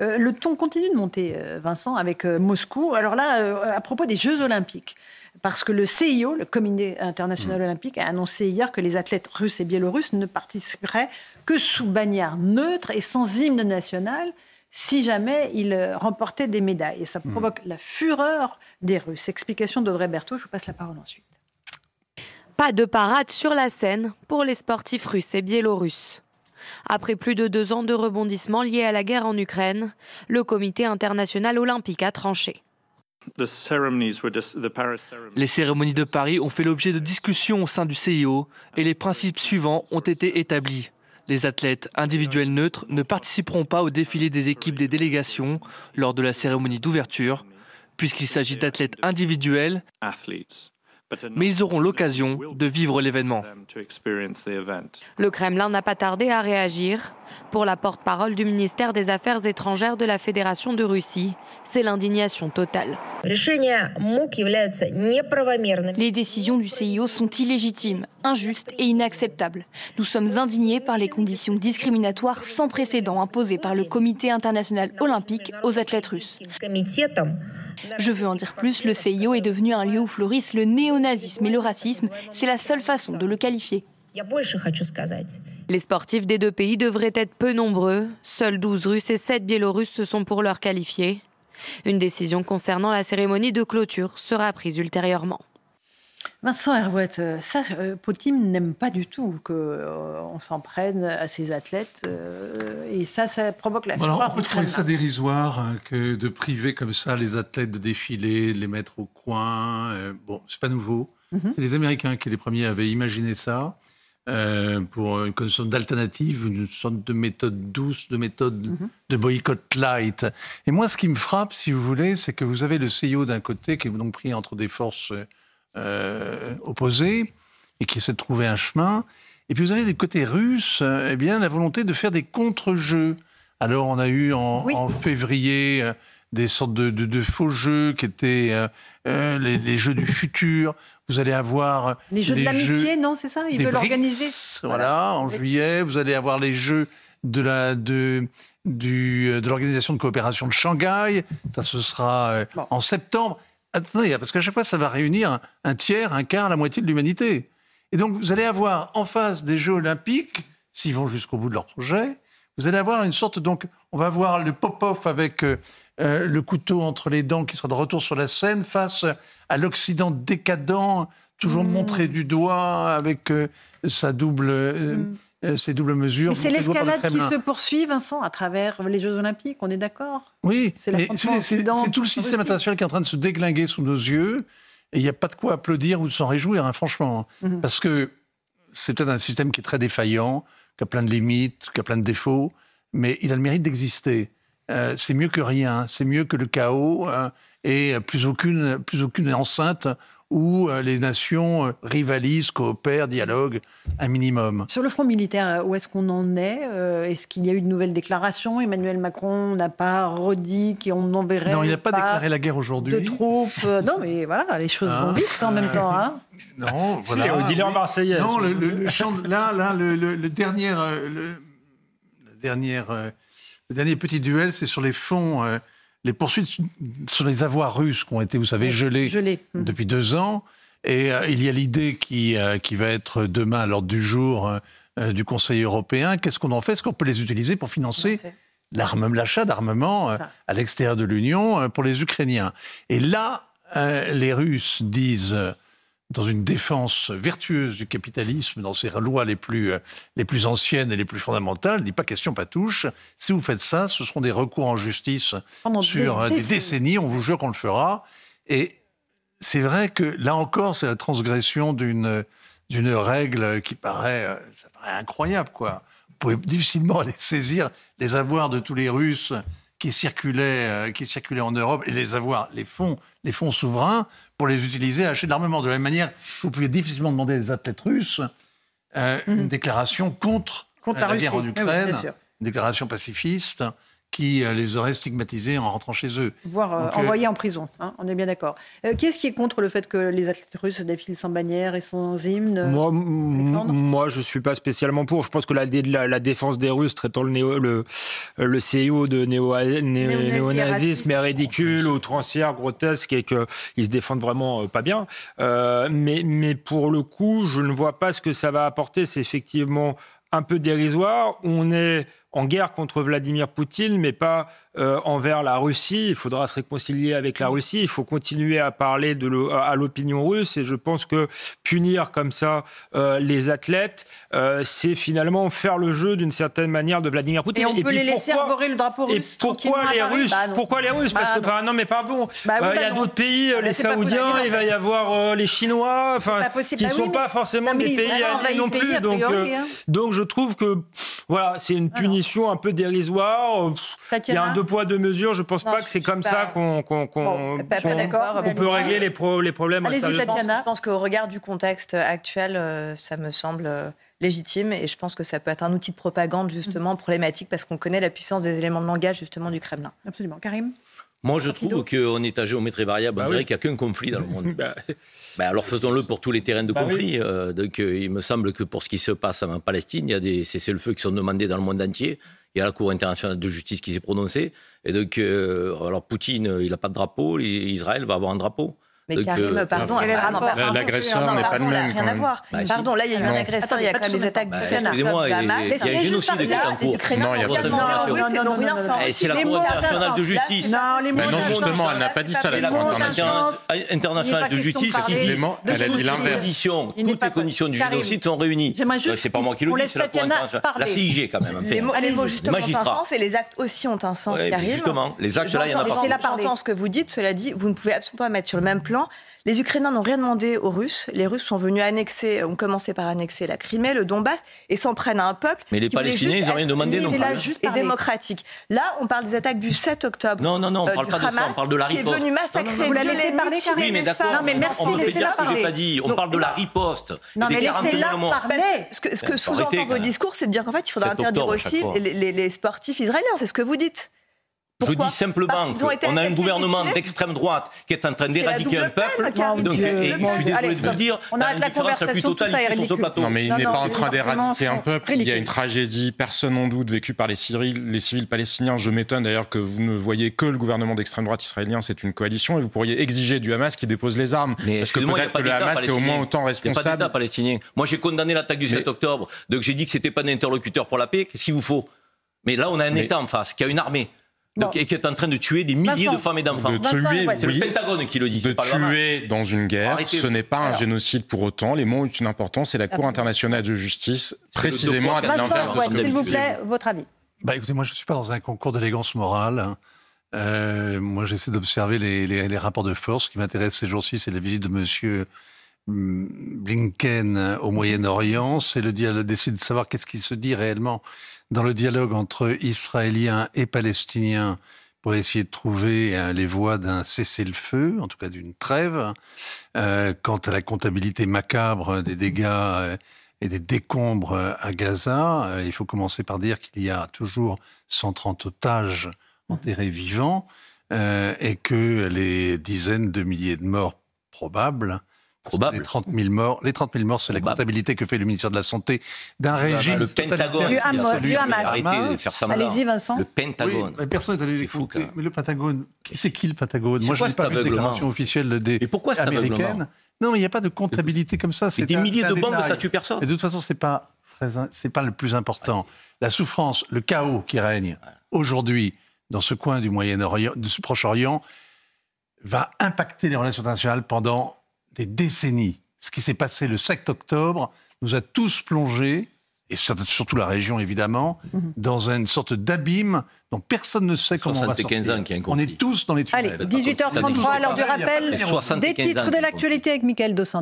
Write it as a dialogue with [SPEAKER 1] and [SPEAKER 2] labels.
[SPEAKER 1] Euh, le ton continue de monter, euh, Vincent, avec euh, Moscou. Alors là, à propos des Jeux olympiques, parce que le CIO, le Comité international mm. olympique, a annoncé hier que les athlètes russes et biélorusses ne participeraient que sous bannière neutre et sans hymne national si jamais ils remportaient des médailles. Et ça mm. provoque la fureur des Russes. Explication d'Audrey Berthaud, je vous passe la parole ensuite. Pas de parade sur la scène pour les sportifs russes et biélorusses. Après plus de deux ans de rebondissements liés à la guerre en Ukraine, le Comité international olympique a tranché.
[SPEAKER 2] Les cérémonies
[SPEAKER 3] de Paris ont fait l'objet de discussions au sein du CIO et les principes suivants ont été établis. Les athlètes individuels neutres ne participeront pas au défilé des équipes des délégations lors de la cérémonie d'ouverture, puisqu'il s'agit d'athlètes individuels mais ils auront l'occasion de vivre l'événement.
[SPEAKER 1] Le Kremlin n'a pas tardé à réagir. Pour la porte-parole du ministère des Affaires étrangères de la Fédération de Russie, c'est l'indignation totale. Les décisions du CIO sont illégitimes, injustes et inacceptables. Nous sommes indignés par les conditions discriminatoires sans précédent imposées par le Comité international olympique aux athlètes russes. Je veux en dire plus, le CIO est devenu un lieu où fleurissent le néo nazisme et le racisme, c'est la seule façon de le qualifier. Les sportifs des deux pays devraient être peu nombreux. Seuls 12 Russes et 7 Biélorusses se sont pour leur qualifiés. Une décision concernant la cérémonie de clôture sera prise ultérieurement. Vincent Herouette, euh, ça, euh, Potim n'aime pas du tout qu'on euh, s'en prenne à ses athlètes. et ça, ça provoque la Alors, On peut trouver ça
[SPEAKER 3] dérisoire hein, que de priver comme ça les athlètes de défiler, de les mettre au coin. bon, c'est pas nouveau. Mhm. C'est les Américains qui, les premiers, avaient imaginé ça pour une sorte d'alternative, une sorte de méthode douce, de méthode mhm. de boycott light. Et moi, ce qui me frappe, si vous voulez, c'est que vous avez le CIO e d'un côté qui est donc pris entre des forces euh, opposés et qui essaient de trouver un chemin. Et puis vous avez des côtés russes, euh, eh bien, la volonté de faire des contre-jeux. Alors on a eu en, février euh, des sortes de, faux jeux qui étaient les, jeux du futur. Vous allez avoir les jeux de l'amitié,
[SPEAKER 1] non C'est ça Ils veulent l'organiser Voilà, en
[SPEAKER 3] juillet, vous allez avoir les jeux de la de du, de l'organisation de coopération de Shanghai. Ça ce sera en septembre. Attendez, parce qu'à chaque fois, ça va réunir un tiers, un quart, la moitié de l'humanité. Et donc, vous allez avoir en face des Jeux olympiques, s'ils vont jusqu'au bout de leur projet, vous allez avoir une sorte, donc, on va voir le pop-off avec euh, euh, le couteau entre les dents qui sera de retour sur la scène face à l'Occident décadent, toujours mm. montrer du doigt avec euh, sa double, euh, mm. ses doubles mesures. C'est l'escalade qui se
[SPEAKER 1] poursuit, Vincent, à travers les Jeux Olympiques, on est d'accord
[SPEAKER 3] Oui, c'est tout le système international qui est en train de se déglinguer sous nos yeux. Et il n'y a pas de quoi applaudir ou s'en réjouir, hein, franchement. Hein. Mm-hmm. Parce que c'est peut-être un système qui est très défaillant, qui a plein de limites, qui a plein de défauts, mais il a le mérite d'exister. Euh, c'est mieux que rien, c'est mieux que le chaos hein, et plus aucune, plus aucune enceinte où euh, les nations euh, rivalisent, coopèrent, dialoguent un minimum.
[SPEAKER 1] Sur le front militaire, euh, où est-ce qu'on en est Est-ce qu'il y a eu de nouvelles déclarations Emmanuel Macron n'a pas redit qu'on enverrait. Non, il n'a pas, déclaré
[SPEAKER 3] la guerre aujourd'hui. De
[SPEAKER 1] troupes. non, mais voilà, les
[SPEAKER 3] choses ah. vont vite en même temps. Hein. non, voilà. C'est au dealer marseillais. Non, le, là, là, le, dernier, dernière, dernier petit duel, c'est sur les fonds les poursuites sur les avoirs russes qui ont été, vous savez, gelés, hum. depuis deux ans. Et euh, il y a l'idée qui, euh, qui va être demain lors du jour euh, du Conseil européen. Qu'est-ce qu'on en fait Est-ce qu'on peut les utiliser pour financer l'achat d'armement à l'extérieur de l'Union pour les Ukrainiens Et là, les Russes disent dans une défense vertueuse du capitalisme, dans ses lois les plus, euh, les plus anciennes et les plus fondamentales, dit pas question, pas touche. Si vous faites ça, ce seront des recours en justice sur euh, des, décennies. on vous jure qu'on le fera. Et c'est vrai que là encore, c'est la transgression d'une d'une règle qui paraît, euh, paraît incroyable, quoi. Vous pouvez difficilement aller saisir les avoirs de tous les Russes qui circulaient, euh, qui en Europe et les avoir, les fonds, les fonds souverains, pour les utiliser à acheter de l'armement. De la même manière, vous pouvez difficilement demander à des athlètes russes euh, mhm. une déclaration contre, euh, la, guerre en eh Ukraine, une déclaration pacifiste qui les aurait stigmatisés en rentrant chez eux. Voire envoyés en
[SPEAKER 1] prison, hein, on est bien d'accord. quest qui est-ce qui est contre le fait que les athlètes russes défilent sans bannière et sans hymne
[SPEAKER 3] moi, je ne suis
[SPEAKER 2] pas spécialement pour. Je pense que la, la défense des Russes traitant le, euh, le CEO de néo-nazisme est ridicule outrancière, grotesque et qu'ils se défendent vraiment euh, pas bien. Euh, mais, mais pour le coup, je ne vois pas ce que ça va apporter. C'est effectivement un peu dérisoire. On est en guerre contre Vladimir Poutine, mais pas euh, envers la Russie. Il faudra se réconcilier avec la Russie. Il faut continuer à parler de à l'opinion russe. Et je pense que punir comme ça euh, les athlètes, euh, c'est finalement faire le jeu d'une certaine manière de Vladimir Poutine. Et on peut les laisser pourquoi, le drapeau russe. Et bah, pourquoi les Russes Pourquoi les Russes Parce que non, bah, mais pardon. Bah il y a d'autres pays, les Saoudiens, il va y avoir les Chinois, enfin, qui ne sont pas forcément des pays non plus. donc, hein. donc je trouve que voilà, c'est une punition un peu dérisoire. Euh, il y a un deux poids, deux mesures. Je ne pense pas que c'est comme ça qu'on peut régler les, les problèmes. Je pense, je
[SPEAKER 1] pense qu'au regard du contexte actuel, euh, ça me semble euh, légitime et je pense que ça peut être un outil de propagande justement mm. problématique parce qu'on connaît la puissance des éléments de langage justement du Kremlin. Absolument. Karim
[SPEAKER 2] moi, je trouve qu'on est à géométrie variable. on bah dirait qu'il n'y a qu'un conflit dans le monde. Bah bah, alors faisons-le pour tous les terrains de conflit. Euh, donc, euh, il me semble que pour ce qui se passe en Palestine, il y a des cessez-le-feu qui sont demandés dans le monde entier. Il y a la Cour internationale de justice qui s'est prononcée. Et donc, euh, alors Poutine, il n'a pas de drapeau. Israël va avoir un drapeau. Mais Karim, pardon, l'agresseur n'est pas le même. Rien à voir. Bah, pardon, là, il y a eu un agresseur, il y a quand même des attaques
[SPEAKER 1] du Sénat. Excusez-moi, il y a un génocide qui est en cours. Non, il y a pas de C'est la
[SPEAKER 2] Cour internationale de justice. Non, justement, elle n'a pas dit ça, la Cour internationale de justice. Elle a dit l'inverse. Toutes les conditions du génocide sont réunies. Euh, c'est pas moi
[SPEAKER 1] qui le dis, c'est la Cour internationale. La CIG, quand même. Les mots, justement, ont un sens et les actes aussi ont un sens, Karim. Justement, les actes, là, il y en a pas. C'est la partance que vous dites, cela dit, vous ne pouvez absolument pas mettre sur le même plan les Ukrainiens n'ont rien demandé aux Russes. Les Russes sont venus annexer, ont commencé par annexer la Crimée, le Donbass, et s'en prennent à un peuple. Mais les Palestiniens, ils n'ont rien demandé hein. Et démocratique. Là, on parle des attaques du 7 octobre. Non, non, non, on ne euh, parle pas de ça, on parle de la riposte. Qui est venu massacrer. vous la laissez parler, Oui, mais d'accord. Non, mais merci, on me fait dire que n'ai pas dit. On parle de la
[SPEAKER 2] riposte. Non, mais laissez-la parler. Ce que, ce que sous-entend vos discours,
[SPEAKER 1] c'est de dire qu'en fait, il faudra interdire aussi les sportifs israéliens. C'est ce que vous dites
[SPEAKER 2] je dis simplement qu'on a un gouvernement d'extrême droite qui est en train d'éradiquer un peuple. et, je suis désolé de vous dire, a une la différence sur ce plateau. Non, mais il n'est pas en train d'éradiquer un peuple. Il y a une tragédie, personne n'en doute, vécue par les civils, les civils palestiniens. Je m'étonne d'ailleurs que vous ne voyez que le gouvernement d'extrême droite israélien, c'est une coalition, et vous pourriez exiger du Hamas qui dépose les armes. Mais parce que peut-être que le Hamas est au moins autant responsable. Il n'y a pas d'État palestinien. Moi, j'ai condamné l'attaque du 7 octobre, donc j'ai dit que c'était pas d'interlocuteur pour la paix. Qu'est-ce qu'il vous faut Mais là, on a un État en face qui a une armée et qui est en train de tuer des milliers de femmes et d'enfants. tuer, C'est le Pentagone qui le dit. De tuer dans
[SPEAKER 3] une guerre, ce n'est pas un génocide pour autant. Les mots ont une importance c'est la Cour internationale de justice, précisément, à l'intérieur de ce S'il vous plaît, votre avis. Bah, écoutez, moi, je ne suis pas dans un concours d'élégance morale. Hein. Euh, moi, j'essaie d'observer les, rapports de force. Ce qui m'intéresse ces jours-ci, c'est la visite de Monsieur hum, Blinken euh, au Moyen-Orient. C'est le dialogue, d'essayer de savoir qu'est-ce qui se dit réellement dans le dialogue entre Israéliens et Palestiniens pour essayer de trouver euh, les voies d'un cessez-le-feu, en tout cas d'une trêve. Euh, quant à la comptabilité macabre des dégâts euh, et des décombres à Gaza, il faut commencer par dire qu'il y a toujours 130 otages enterrés vivants et que les dizaines de milliers de morts probables les 30 000 morts, les 30 morts, c'est la comptabilité que fait le ministère de la Santé d'un bah, régime. Bah, le Pentagone. Du, Hamas. Allez-y, Vincent. Le Pentagone. personne n'est allé Mais le Pentagone, c'est qui le Pentagone Moi, je sais pas déclaration officielle des pourquoi américaine. Non, mais il n'y a pas de comptabilité comme ça. C'est des milliers de bombes, ça tue personne. Et de toute façon, c'est pas c'est pas le plus important. La souffrance, le chaos qui règne aujourd'hui dans ce coin du Moyen-Orient, du Proche-Orient, va impacter les relations internationales pendant des décennies. Ce qui s'est passé le 7 octobre nous a tous plongés, et surtout la région évidemment, mhm. dans une sorte d'abîme dont personne ne sait comment on va sortir. Ans est on est tous dans les tunnels. Allez, 18h33, l'heure du rappel, des titres de l'actualité
[SPEAKER 1] avec Michael Dos